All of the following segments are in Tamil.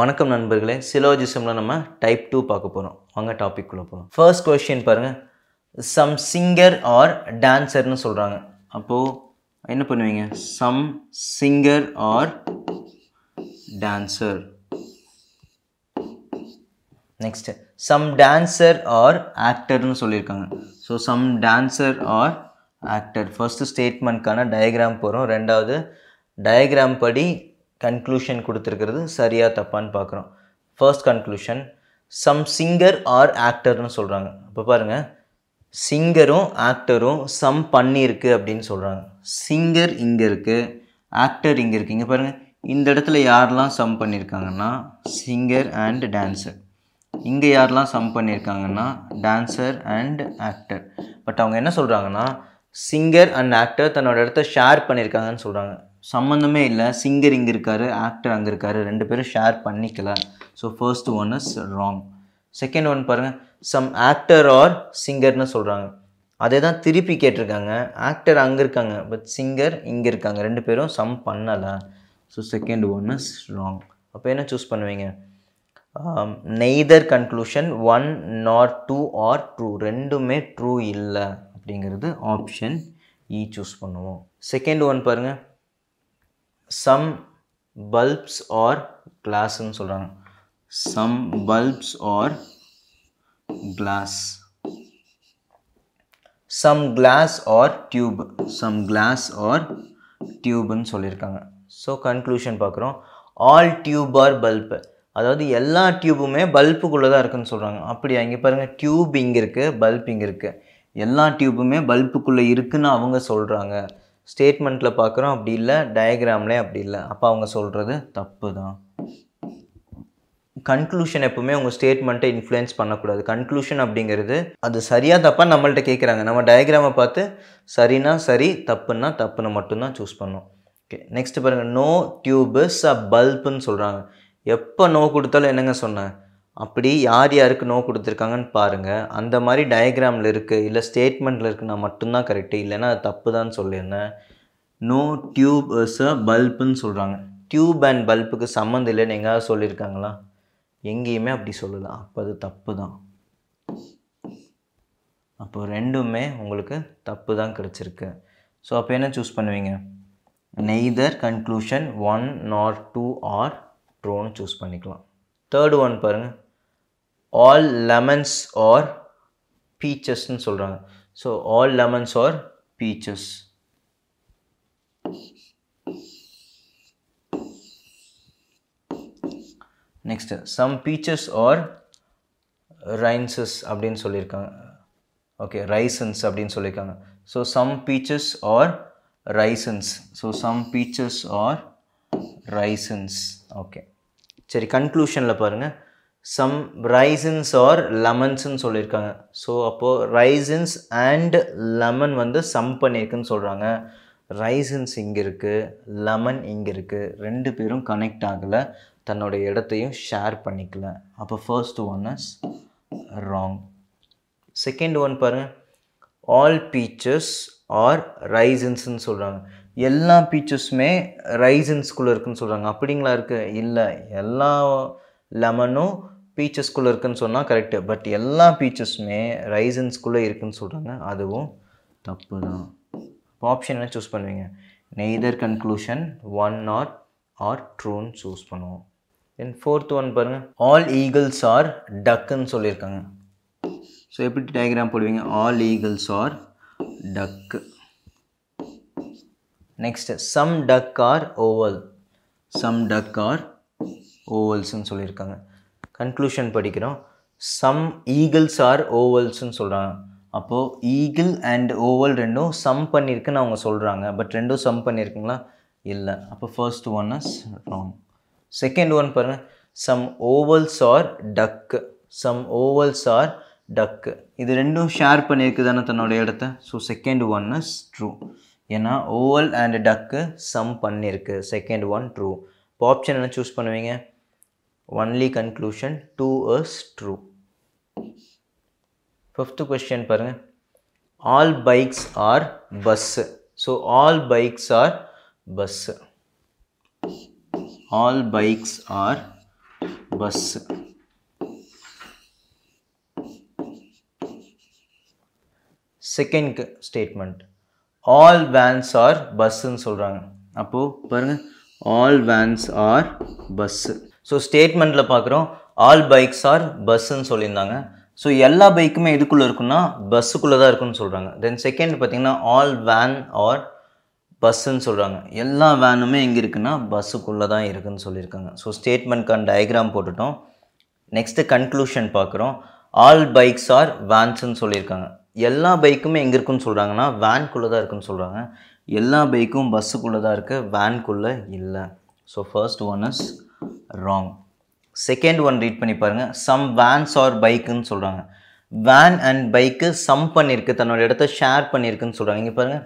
வணக்கம் நண்பர்களே சிலோஜிசம்ல நம்ம டைப் டூ பார்க்க போகிறோம் வாங்க குள்ள போகிறோம் ஃபர்ஸ்ட் கொஷின் பாருங்கள் சம் சிங்கர் ஆர் டான்சர்னு சொல்கிறாங்க அப்போது என்ன பண்ணுவீங்க some singer are dancer next some dancer are ஆக்டர்னு சொல்லியிருக்காங்க so some dancer are actor first ஸ்டேட்மெண்ட்கான டயக்ராம் போகிறோம் ரெண்டாவது டயக்ராம் படி கன்க்ளூஷன் கொடுத்துருக்கிறது சரியாக தப்பான்னு பார்க்குறோம் first conclusion some singer are ஆக்டர்னு சொல்கிறாங்க இப்போ பாருங்கள் சிங்கரும் ஆக்டரும் சம் பண்ணியிருக்கு அப்படின்னு சொல்கிறாங்க சிங்கர் இங்கே இருக்குது ஆக்டர் இங்கே இருக்குது இங்கே பாருங்கள் இந்த இடத்துல யாரெல்லாம் சம் பண்ணியிருக்காங்கன்னா சிங்கர் அண்ட் டான்ஸர் இங்கே யாரெல்லாம் சம் பண்ணியிருக்காங்கன்னா டான்ஸர் அண்ட் ஆக்டர் பட் அவங்க என்ன சொல்கிறாங்கன்னா சிங்கர் அண்ட் ஆக்டர் தன்னோட இடத்த ஷேர் பண்ணியிருக்காங்கன்னு சொல்கிறாங்க சம்மந்தமே இல்லை சிங்கர் இங்கே இருக்கார் ஆக்டர் அங்கே இருக்கார் ரெண்டு பேரும் ஷேர் பண்ணிக்கல so first one is wrong second one பாருங்கள் சம் ஆக்டர் ஆர் சிங்கர்னு சொல்கிறாங்க அதே தான் திருப்பி கேட்டிருக்காங்க ஆக்டர் அங்கே இருக்காங்க பட் சிங்கர் இங்கே இருக்காங்க ரெண்டு பேரும் சம் பண்ணலை so second one is wrong அப்போ என்ன சூஸ் பண்ணுவீங்க neither conclusion one nor two are true ரெண்டுமே ட்ரூ இல்லை அப்படிங்கிறது ஆப்ஷன் இ சூஸ் பண்ணுவோம் செகண்ட் ஒன் பாருங்கள் சம் பல்ப்ஸ் ஆர் கிளாஸ்ன்னு சொல்கிறாங்க some bulbs are glass some glass are tube some glass are டியூப்னு சொல்லியிருக்காங்க ஸோ கன்க்ளூஷன் பார்க்குறோம் ஆல் டியூப் ஆர் பல்ப்பு அதாவது எல்லா டியூபுமே பல்புக்குள்ளே தான் இருக்குதுன்னு சொல்கிறாங்க அப்படியா இங்கே பாருங்கள் டியூப் இங்கே இருக்குது பல்ப் இங்கே இருக்குது எல்லா டியூபுமே பல்புக்குள்ளே இருக்குதுன்னு அவங்க சொல்கிறாங்க ஸ்டேட்மெண்ட்டில் பார்க்குறோம் அப்படி இல்லை டயக்ராம்லேயே அப்படி இல்லை அப்போ அவங்க சொல்கிறது தப்பு தான் கன்க்ளூஷன் எப்பவுமே உங்கள் ஸ்டேட்மெண்ட்டை இன்ஃப்ளூயன்ஸ் பண்ணக்கூடாது கன்க்ளூஷன் அப்படிங்கிறது அது சரியாக தப்பாக நம்மள்ட்ட கேட்குறாங்க நம்ம டயக்ராமை பார்த்து சரினா சரி தப்புன்னா தப்புன்னு மட்டும்தான் சூஸ் பண்ணோம் ஓகே நெக்ஸ்ட் பாருங்கள் நோ டியூபஸ் அ பல்புன்னு சொல்கிறாங்க எப்போ நோ கொடுத்தாலும் என்னங்க சொன்னேன் அப்படி யார் யாருக்கு நோ கொடுத்துருக்காங்கன்னு பாருங்கள் அந்த மாதிரி டயக்ராமில் இருக்குது இல்லை ஸ்டேட்மெண்ட்டில் இருக்குன்னா மட்டும்தான் கரெக்டு இல்லைன்னா அது தப்பு தான் சொல்லியிருந்தேன் no tube is uh, a பல்புன்னு சொல்கிறாங்க டியூப் அண்ட் பல்புக்கு சம்மந்தம் இல்லைன்னு எங்கேயாவது சொல்லியிருக்காங்களா எங்கேயுமே அப்படி சொல்லலாம் அப்போ அது தப்பு தான் அப்போ ரெண்டுமே உங்களுக்கு தப்பு தான் கிடச்சிருக்கு ஸோ அப்போ என்ன சூஸ் பண்ணுவீங்க neither conclusion one nor two are ட்ரோன்னு சூஸ் பண்ணிக்கலாம் தேர்டு ஒன் பாருங்கள் ஆல் லெமன்ஸ் ஆர் பீச்சஸ்ன்னு சொல்கிறாங்க so all lemons are peaches next some peaches are raisins அப்படின்னு சொல்லியிருக்காங்க ஓகே ரைசன்ஸ் அப்படின்னு சொல்லியிருக்காங்க so some peaches are raisins so some peaches are raisins okay சரி கன்க்ளூஷனில் பாருங்கள் சம் ரைசின்ஸ் ஆர் லெமன்ஸ்ன்னு சொல்லியிருக்காங்க ஸோ அப்போது ரைசின்ஸ் அண்ட் லெமன் வந்து சம் பண்ணியிருக்குன்னு சொல்கிறாங்க ரைசின்ஸ் இங்கே இருக்குது லெமன் இங்கே இருக்குது ரெண்டு பேரும் கனெக்ட் ஆகலை தன்னோடைய இடத்தையும் ஷேர் பண்ணிக்கல அப்போ first one is wrong second one பாருங்கள் ஆல் பீச்சஸ் ஆர் ரைசன்ஸ்ன்னு சொல்கிறாங்க எல்லா பீச்சஸுமே ரைசன்ஸ்குள்ளே இருக்குன்னு சொல்கிறாங்க அப்படிங்களா இருக்குது இல்லை எல்லா லெமனும் பீச்சஸ்குள்ளே இருக்குதுன்னு சொன்னால் கரெக்டு பட் எல்லா பீச்சஸுமே ரைசன்ஸ்குள்ளே இருக்குதுன்னு சொல்கிறாங்க அதுவும் தப்பு தான் ஆப்ஷன் என்ன சூஸ் பண்ணுவீங்க neither conclusion one or are ட்ரூன்னு சூஸ் பண்ணுவோம் தென் ஃபோர்த் ஒன் பாருங்கள் ஆல் ஈகிள்ஸ் ஆர் டக்குன்னு சொல்லியிருக்காங்க ஸோ எப்படி டயக்ராம் போடுவீங்க all eagles are duck next some duck are oval some duck are ஓவல்ஸ்ன்னு சொல்லியிருக்காங்க கன்க்ளூஷன் படிக்கிறோம் சம் ஈகிள்ஸ் ஆர் ஓவல்ஸ்ன்னு சொல்கிறாங்க அப்போது ஈகிள் அண்ட் ஓவல் ரெண்டும் சம் பண்ணியிருக்குன்னு அவங்க சொல்கிறாங்க பட் ரெண்டும் சம் பண்ணியிருக்குங்களா இல்லை அப்போ first one is wrong second one பாருங்கள் some ovals are duck some ovals are duck இது ரெண்டும் ஷேர் பண்ணியிருக்கு தானே தன்னோட இடத்த so second one is true ஏன்னா ஓவல் அண்ட் டக்கு சம் பண்ணியிருக்கு செகண்ட் ஒன் ட்ரூ இப்போ ஆப்ஷன் என்ன சூஸ் பண்ணுவீங்க only conclusion two is true fifth question பாருங்கள் all bikes are bus so all bikes are bus all bikes are bus second statement all vans are பஸ்ஸுன்னு சொல்கிறாங்க அப்போது பாருங்கள் all vans are bus so ஸ்டேட்மெண்ட்டில் பார்க்குறோம் ஆல் பைக்ஸ் ஆர் பஸ்ஸுன்னு சொல்லியிருந்தாங்க ஸோ எல்லா பைக்குமே எதுக்குள்ளே இருக்குன்னா பஸ்ஸுக்குள்ளே தான் இருக்குன்னு சொல்கிறாங்க தென் செகண்ட் பார்த்திங்கன்னா ஆல் வேன் ஆர் பஸ்ஸுன்னு சொல்கிறாங்க எல்லா வேனுமே எங்கே இருக்குன்னா பஸ்ஸுக்குள்ளே தான் இருக்குதுன்னு சொல்லியிருக்காங்க ஸோ ஸ்டேட்மெண்ட்கான டயக்ராம் போட்டுட்டோம் நெக்ஸ்ட்டு கன்க்ளூஷன் பார்க்குறோம் ஆல் பைக்ஸ் ஆர் வேன்ஸுன்னு சொல்லியிருக்காங்க எல்லா பைக்குமே எங்கே இருக்குன்னு சொல்கிறாங்கன்னா வேன்குள்ளே தான் இருக்குன்னு சொல்கிறாங்க எல்லா பைக்கும் பஸ்ஸுக்குள்ளே தான் இருக்குது வேன்குள்ளே இல்லை so first one is wrong second one read பண்ணி பாருங்கள் சம் வேன்ஸ் ஆர் பைக்குன்னு சொல்கிறாங்க வேன் அண்ட் பைக்கு சம் பண்ணியிருக்கு தன்னோட இடத்த ஷேர் பண்ணியிருக்குன்னு சொல்கிறாங்க இங்கே பாருங்கள்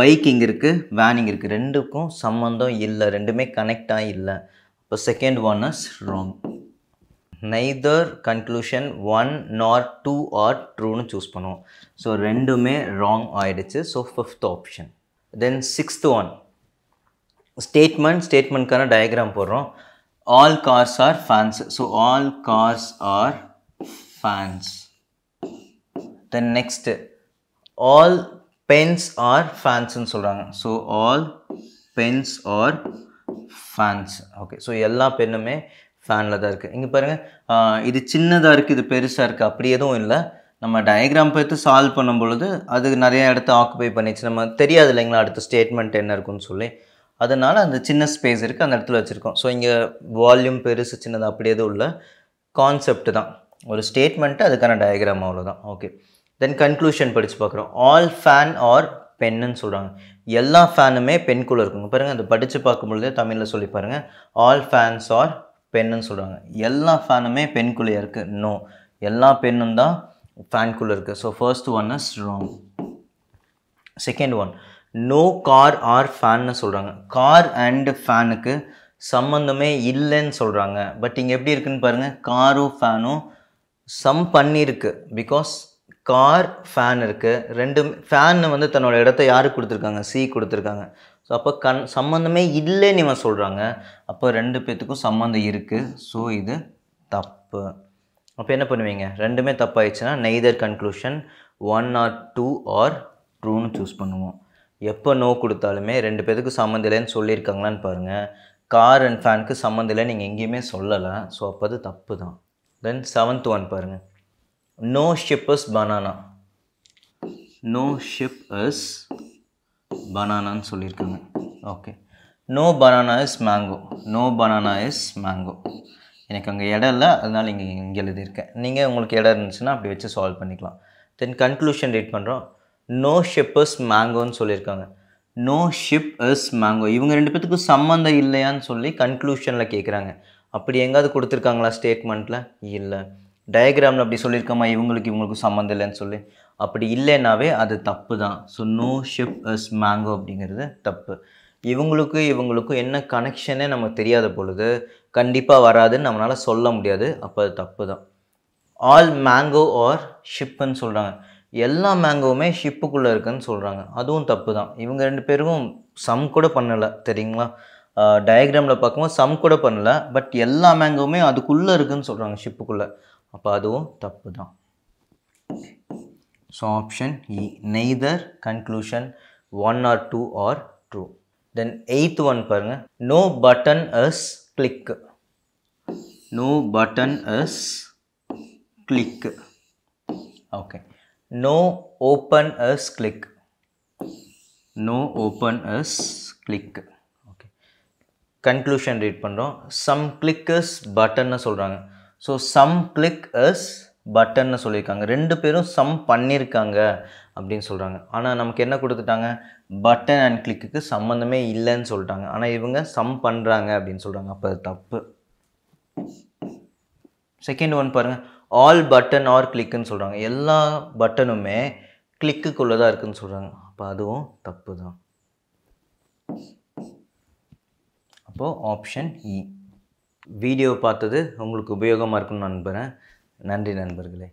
பைக் இங்கே இருக்குது வேன் இங்கே இருக்குது ரெண்டுக்கும் சம்மந்தம் இல்லை ரெண்டுமே கனெக்டாக இல்லை இப்போ second one is wrong neither conclusion one nor two are ட்ரூன்னு சூஸ் பண்ணுவோம் ஸோ ரெண்டுமே ராங் ஆயிடுச்சு so fifth option then sixth one statement ஸ்டேட்மெண்ட்க்கான டயக்ராம் போடுறோம் all cars are fans so all cars are fans then next all pens are fans சொல்கிறாங்க so all pens are fans okay so எல்லா பெண்ணுமே ஃபேனில் தான் இருக்குது இங்கே பாருங்கள் இது சின்னதாக இருக்குது இது பெருசாக இருக்குது அப்படி எதுவும் இல்லை நம்ம டயக்ராம் பார்த்து சால்வ் பண்ணும் பொழுது அது நிறைய இடத்த ஆக்குபை பண்ணிச்சு நம்ம தெரியாது இல்லைங்களா அடுத்த ஸ்டேட்மெண்ட் என்ன இருக்குன்னு சொல்லி அதனால் அந்த சின்ன ஸ்பேஸ் இருக்குது அந்த இடத்துல வச்சுருக்கோம் ஸோ இங்கே வால்யூம் பெருசு சின்னது அப்படியே எதுவும் இல்லை கான்செப்ட் தான் ஒரு ஸ்டேட்மெண்ட்டு அதுக்கான டயக்ராம் அவ்வளோதான் ஓகே தென் கன்க்ளூஷன் படித்து பார்க்குறோம் ஆல் ஃபேன் ஆர் பென்னுன்னு சொல்கிறாங்க எல்லா ஃபேனுமே பெண்குள்ளே இருக்குங்க பாருங்கள் அதை படித்து பார்க்கும்பொழுதே தமிழில் சொல்லி பாருங்கள் ஆல் ஃபேன்ஸ் ஆர் பெண்ணுன்னு சொல்கிறாங்க எல்லா ஃபேனுமே பெண்குள்ளே இருக்குது நோ எல்லா பெண்ணும் தான் ஃபேன்குள்ளே இருக்குது so first one is wrong second one no car are ஃபேன்னு சொல்கிறாங்க கார் அண்டு ஃபேனுக்கு சம்மந்தமே இல்லைன்னு சொல்கிறாங்க பட் இங்கே எப்படி இருக்குன்னு பாருங்கள் காரும் ஃபேனும் சம் பண்ணியிருக்கு பிகாஸ் கார் ஃபேன் இருக்குது ரெண்டு ஃபேன் வந்து தன்னோட இடத்த யார் கொடுத்துருக்காங்க சி கொடுத்துருக்காங்க ஸோ அப்போ கண் சம்மந்தமே இல்லைன்னு இவன் சொல்கிறாங்க அப்போ ரெண்டு பேர்த்துக்கும் சம்மந்தம் இருக்குது ஸோ இது தப்பு அப்போ என்ன பண்ணுவீங்க ரெண்டுமே தப்பாயிடுச்சுன்னா neither conclusion one or two are ட்ரூன்னு சூஸ் பண்ணுவோம் எப்போ நோ கொடுத்தாலுமே ரெண்டு பேருக்கு சம்மந்தம் இல்லைன்னு சொல்லியிருக்காங்களான்னு பாருங்கள் கார் அண்ட் ஃபேனுக்கு சம்மந்தம் இல்லை நீங்கள் எங்கேயுமே சொல்லலை ஸோ அப்போ அது தப்பு தான் தென் செவன்த் ஒன் பாருங்கள் no ships banana no ship is பனானான்னு சொல்லியிருக்காங்க okay no banana is mango no banana is mango எனக்கு அங்கே இடம் இல்லை அதனால் இங்கே இங்கே எழுதியிருக்கேன் நீங்கள் உங்களுக்கு இடம் இருந்துச்சுன்னா அப்படி வச்சு சால்வ் பண்ணிக்கலாம் தென் கன்க்ளூஷன் ரீட் பண்ணுறோம் நோ ஷிப் இஸ் மேங்கோன்னு சொல்லியிருக்காங்க நோ ஷிப் இஸ் மேங்கோ இவங்க ரெண்டு பேத்துக்கும் சம்மந்தம் இல்லையான்னு சொல்லி கன்க்ளூஷனில் கேட்குறாங்க அப்படி எங்காவது கொடுத்துருக்காங்களா ஸ்டேட்மெண்ட்டில் இல்லை டயக்ராமில் அப்படி சொல்லியிருக்கோமா இவங்களுக்கு இவங்களுக்கும் சம்மந்தம் இல்லைன்னு சொல்லி அப்படி இல்லைனாவே அது தப்பு தான் so no ship is mango அப்படிங்கிறது தப்பு இவங்களுக்கும் இவங்களுக்கும் என்ன கனெக்ஷனே நமக்கு தெரியாத பொழுது கண்டிப்பாக வராதுன்னு நம்மளால் சொல்ல முடியாது அப்போ அது தப்பு தான் ஆல் மேங்கோ ஆர் ஷிப்புன்னு சொல்கிறாங்க எல்லா மேங்கோவுமே ஷிப்புக்குள்ளே இருக்குதுன்னு சொல்கிறாங்க அதுவும் தப்பு தான் இவங்க ரெண்டு பேருக்கும் சம் கூட பண்ணலை தெரியுங்களா டயக்ராமில் பார்க்கும்போது சம் கூட பண்ணலை பட் எல்லா மேங்கோவுமே அதுக்குள்ளே இருக்குதுன்னு சொல்கிறாங்க ஷிப்புக்குள்ளே அப்போ அதுவும் தப்பு தான் so option E neither conclusion one or two are true then eighth one பாருங்கள் no button is click no button is click okay no open is click no open is click okay conclusion read பண்ணுறோம் சம் கிளிக்கர்ஸ் பட்டன்னு சொல்கிறாங்க ஸோ சம் கிளிக் அஸ் பட்டன்னு சொல்லியிருக்காங்க ரெண்டு பேரும் சம் பண்ணியிருக்காங்க அப்படின்னு சொல்கிறாங்க ஆனால் நமக்கு என்ன கொடுத்துட்டாங்க பட்டன் அண்ட் கிளிக்கு சம்மந்தமே இல்லைன்னு சொல்லிட்டாங்க ஆனால் இவங்க சம் பண்ணுறாங்க அப்படின்னு சொல்கிறாங்க அப்போ தப்பு செகண்ட் ஒன் பாருங்கள் ஆல் பட்டன் ஆர் கிளிக்குன்னு சொல்கிறாங்க எல்லா பட்டனுமே கிளிக்குக்குள்ளே தான் இருக்குதுன்னு சொல்கிறாங்க அப்போ அதுவும் தப்பு தான் அப்போது ஆப்ஷன் இ வீடியோ பார்த்தது உங்களுக்கு உபயோகமாக இருக்கும்னு நம்புகிறேன் நன்றி நண்பர்களே